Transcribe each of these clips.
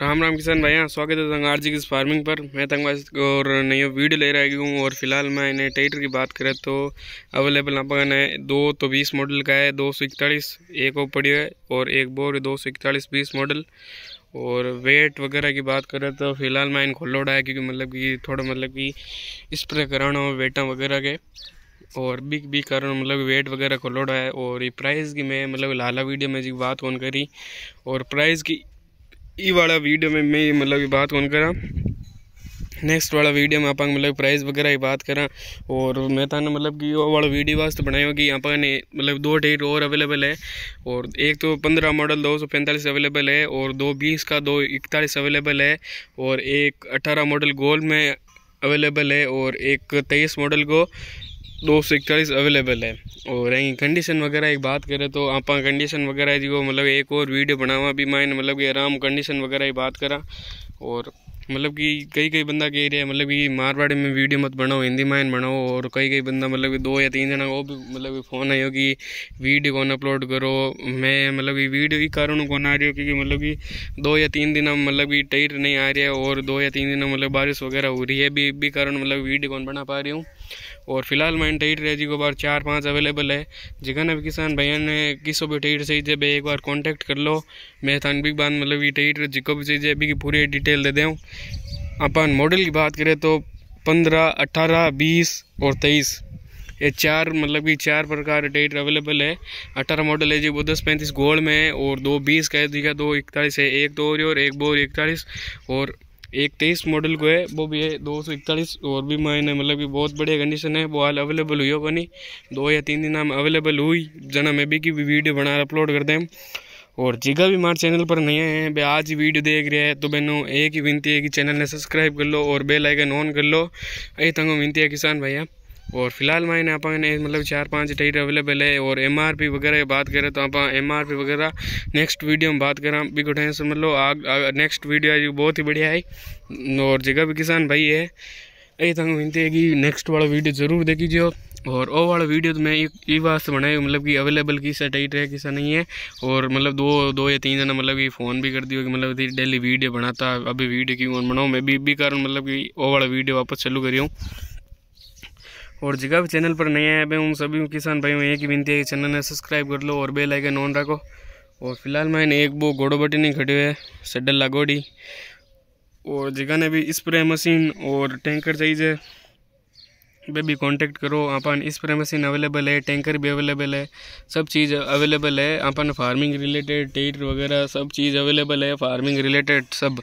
राम राम किसान भैया हाँ, स्वागत है तंगार जी की फार्मिंग पर मैं तंगवाज और नई वीडियो ले रहा हूँ और फिलहाल मैं इन्हें टेटर की बात करें तो अवेलेबल आप पर है दो तो बीस मॉडल का है दो सौ इकतालीस एक ओपड़ी है और एक बोर दो सौ इकतालीस बीस मॉडल और वेट वगैरह की बात करें तो फिलहाल मैं इनको लौटा है क्योंकि मतलब कि थोड़ा मतलब कि स्प्रे कराना हो वेटा वगैरह के और बिग बिग कारण मतलब वेट वगैरह को लोड है और ये प्राइस की मैं मतलब लाला वीडियो में जी बात ऑन करी और प्राइस की ये वाला वीडियो में मैं मतलब बात कौन करा नेक्स्ट वाला वीडियो में आप मतलब प्राइस वगैरह की बात करा और मैं तो मतलब कि वो वाला वीडियो वास्तव बनाया कि यहाँ पर मतलब दो टेट और अवेलेबल है और एक तो पंद्रह मॉडल दो सौ पैंतालीस अवेलेबल है और दो बीस का दो इकतालीस अवेलेबल है और एक अठारह मॉडल गोल्ड में अवेलेबल है और एक तेईस मॉडल को दो सौ इकतालीस अवेलेबल है और यहीं कंडीशन वगैरह की बात करें तो आप कंडीशन वगैरह जी वो मतलब एक और वीडियो बनावा भी माइन मतलब कि आराम कंडीशन वगैरह ही बात करा और मतलब कि कई कई बंदा कह रहे हैं मतलब कि मारवाड़ी में वीडियो मत बनाओ हिंदी माइन बनाओ और कई कई बंदा मतलब कि दो या तीन जना वो भी मतलब फ़ोन आयो कि वीडियो कौन अपलोड करो मैं मतलब कि वीडियो ही कारण कौन आ रही हो क्योंकि मतलब कि दो या तीन दिन मतलब कि टाइट नहीं आ रही है और दो या तीन दिन मतलब बारिश वगैरह हो रही है भी भी कारण मतलब वीडियो कौन बना पा रही हूँ और फिलहाल मैंने टेट जी को बार चार पाँच अवेलेबल है जिकन भी किसान भैया ने किसो भी टेट सही जब एक बार कॉन्टैक्ट कर लो मैं थान भी बात मतलब ये टेट जिको भी सही अभी भी पूरी डिटेल दे दें अपन मॉडल की बात करें तो पंद्रह अट्ठारह बीस और तेईस ये चार मतलब कि चार प्रकार डेट अवेलेबल है अठारह मॉडल है जी वो दस पैंतीस गोल्ड में है और दो बीस का है दिखा दो इकतालीस है एक दो और एक बोर इकतालीस और एक तेईस मॉडल को है वो भी है दो सौ इकतालीस और भी मैंने मतलब कि बहुत बढ़िया कंडीशन है वो हाल अवेलेबल हुई होगा नहीं दो या तीन दिन हम अवेलेबल हुई जना मैं भी की भी वीडियो बना अपलोड कर दें और जिगा भी हमारे चैनल पर नहीं हैं भाई आज वीडियो देख रहे हैं तो मैंने एक ही विनती है कि चैनल ने सब्सक्राइब कर लो और बेलाइकन ऑन कर लो यही तंगो विनती है किसान भैया हाँ। और फिलहाल मैंने आप मतलब चार पाँच टाइट अवेलेबल है और एम आर पी वगैरह बात करें तो आप एम आर पी वगैरह नेक्स्ट वीडियो में बात करें टाइम से मतलब आग, नेक्स्ट वीडियो बहुत ही बढ़िया है और जगह भी किसान भाई है यही तक विनती है कि नेक्स्ट वाला वीडियो जरूर देखीजिए और वो वाला वीडियो तो मैं ये वास्ते बनाई मतलब कि अवेलेबल किसा टाइट है किसा नहीं है और मतलब दो दो या तीन जना मतलब कि फ़ोन भी कर दिया कि मतलब डेली वीडियो बनाता अभी वीडियो क्यों बनाऊँ मैं भी भी कारण मतलब कि वो वाला वीडियो वापस चालू करी हूँ और जगह भी चैनल पर नया आया भाई उन सभी किसान भाई में एक ही विनती है कि चैनल ने सब्सक्राइब कर लो और बेल आइकन ऑन रखो और फिलहाल मैंने एक बो घोड़ो बटी नहीं खड़ी है सड्डल लागोड़ी और जगह ने भी स्प्रे मशीन और टैंकर चाहिए पे भी कांटेक्ट करो अपन इस पर मशीन अवेलेबल है टैंकर भी अवेलेबल है सब चीज़ अवेलेबल है अपन फार्मिंग रिलेटेड टेट वगैरह सब चीज़ अवेलेबल है फार्मिंग रिलेटेड सब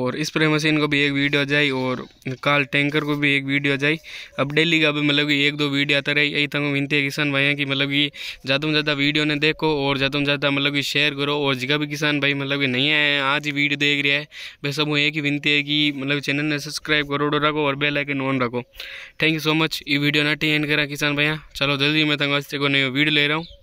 और इस पर मशीन को भी एक वीडियो आ जाए और काल टैंकर को भी एक वीडियो आ जाए अब डेली का भी मतलब कि एक दो वीडियो आता रही यही तक विनती है किसान भाई कि मतलब कि ज़्यादा से ज़्यादा वीडियो ने देखो और ज़्यादा से ज़्यादा मतलब कि शेयर करो और जगह भी किसान भाई मतलब कि नहीं आए हैं आज ही वीडियो देख रहे हैं बस वो एक ही विनती है कि मतलब चैनल ने सब्सक्राइब करो रखो और बेलाइकन ऑन रखो thank you so so much ये वीडियो ना टी एंड करा किसान भैया चलो जल्दी मैं तंग को वीडियो ले रहा हूँ